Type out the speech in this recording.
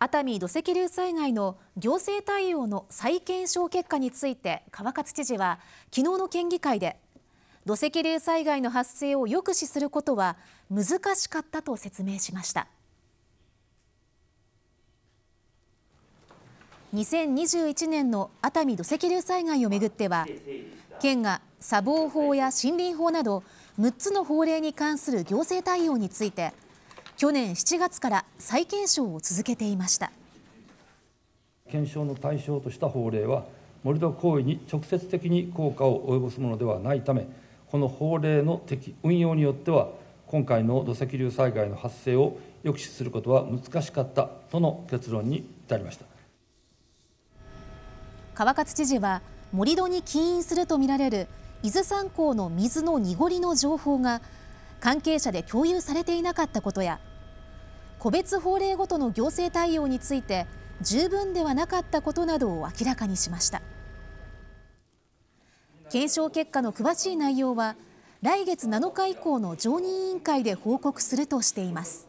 熱海土石流災害の行政対応の再検証結果について川勝知事は昨日の県議会で土石流災害の発生を抑止することは難しかったと説明しました2021年の熱海土石流災害をめぐっては県が砂防法や森林法など6つの法令に関する行政対応について去年7月から再検証を続けていました検証の対象とした法令は盛土行為に直接的に効果を及ぼすものではないためこの法令の適運用によっては今回の土石流災害の発生を抑止することは難しかったとの結論に至りました川勝知事は盛り土に起因するとみられる伊豆山港の水の濁りの情報が関係者で共有されていなかったことや個別法令ごとの行政対応について十分ではなかったことなどを明らかにしました検証結果の詳しい内容は来月7日以降の常任委員会で報告するとしています